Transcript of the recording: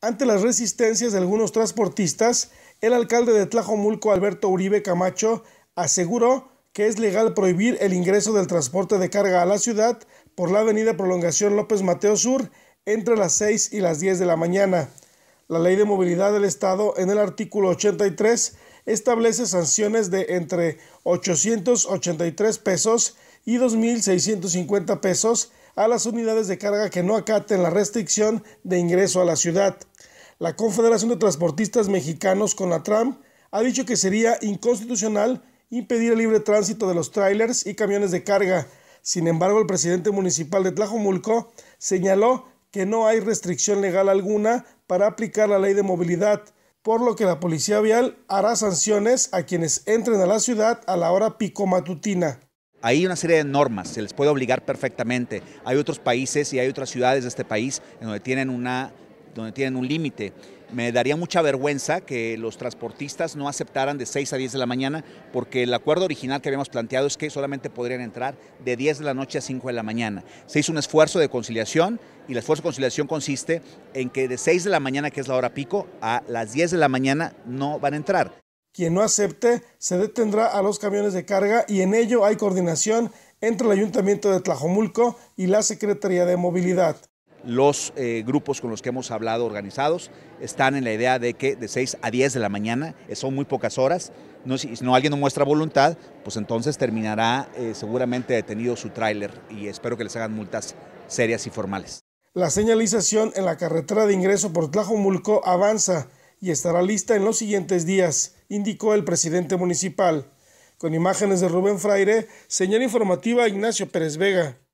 Ante las resistencias de algunos transportistas, el alcalde de Tlajomulco, Alberto Uribe Camacho, aseguró que es legal prohibir el ingreso del transporte de carga a la ciudad por la avenida Prolongación López Mateo Sur entre las 6 y las 10 de la mañana. La Ley de Movilidad del Estado, en el artículo 83, establece sanciones de entre 883 pesos y 2.650 pesos a las unidades de carga que no acaten la restricción de ingreso a la ciudad. La Confederación de Transportistas Mexicanos con la TRAM ha dicho que sería inconstitucional impedir el libre tránsito de los trailers y camiones de carga. Sin embargo, el presidente municipal de Tlajomulco señaló que no hay restricción legal alguna para aplicar la ley de movilidad, por lo que la policía vial hará sanciones a quienes entren a la ciudad a la hora pico matutina. Hay una serie de normas, se les puede obligar perfectamente. Hay otros países y hay otras ciudades de este país en donde tienen, una, donde tienen un límite. Me daría mucha vergüenza que los transportistas no aceptaran de 6 a 10 de la mañana, porque el acuerdo original que habíamos planteado es que solamente podrían entrar de 10 de la noche a 5 de la mañana. Se hizo un esfuerzo de conciliación y el esfuerzo de conciliación consiste en que de 6 de la mañana, que es la hora pico, a las 10 de la mañana no van a entrar. Quien no acepte se detendrá a los camiones de carga y en ello hay coordinación entre el Ayuntamiento de Tlajomulco y la Secretaría de Movilidad. Los eh, grupos con los que hemos hablado organizados están en la idea de que de 6 a 10 de la mañana, eh, son muy pocas horas, no, si no alguien no muestra voluntad, pues entonces terminará eh, seguramente detenido su tráiler y espero que les hagan multas serias y formales. La señalización en la carretera de ingreso por Tlajomulco avanza y estará lista en los siguientes días, indicó el presidente municipal. Con imágenes de Rubén Fraire, señal informativa Ignacio Pérez Vega.